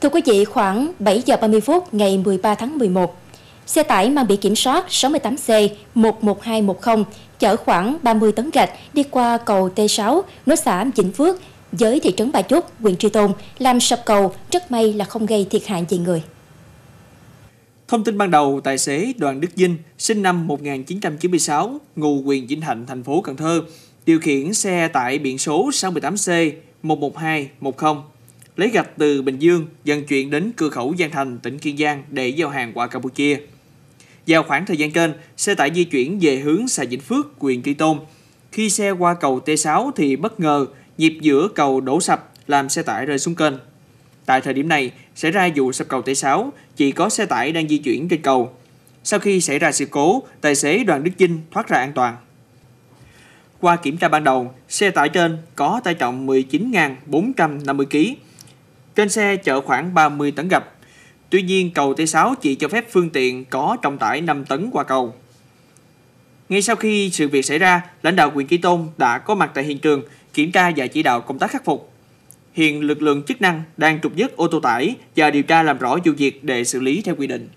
Thưa quý vị, khoảng 7 giờ 30 phút ngày 13 tháng 11, xe tải mang biển kiểm soát 68C 11210 chở khoảng 30 tấn gạch đi qua cầu T6, nối xã Vĩnh Phước với thị trấn Bà Chốt, huyện Tri Tôn, làm sập cầu, rất may là không gây thiệt hại gì người. Thông tin ban đầu, tài xế Đoàn Đức Dinh, sinh năm 1996, ngụ quyền Vĩnh Thạnh, thành phố Cần Thơ, điều khiển xe tại biển số 68C 11210 lấy gạch từ Bình Dương dần chuyển đến cửa khẩu Giang Thành, tỉnh Kiên Giang để giao hàng qua Campuchia. Vào khoảng thời gian trên, xe tải di chuyển về hướng xã Vĩnh Phước, quyền Tri Tôn. Khi xe qua cầu T6 thì bất ngờ nhịp giữa cầu đổ sập làm xe tải rơi xuống kênh. Tại thời điểm này, xảy ra vụ sập cầu T6, chỉ có xe tải đang di chuyển trên cầu. Sau khi xảy ra sự cố, tài xế Đoàn Đức Chinh thoát ra an toàn. Qua kiểm tra ban đầu, xe tải trên có tải trọng 19.450 kg, trên xe chở khoảng 30 tấn gạch. Tuy nhiên, cầu T6 chỉ cho phép phương tiện có trọng tải 5 tấn qua cầu. Ngay sau khi sự việc xảy ra, lãnh đạo huyện Kỳ Tôn đã có mặt tại hiện trường kiểm tra và chỉ đạo công tác khắc phục. Hiện lực lượng chức năng đang trục dứt ô tô tải và điều tra làm rõ vụ việc để xử lý theo quy định.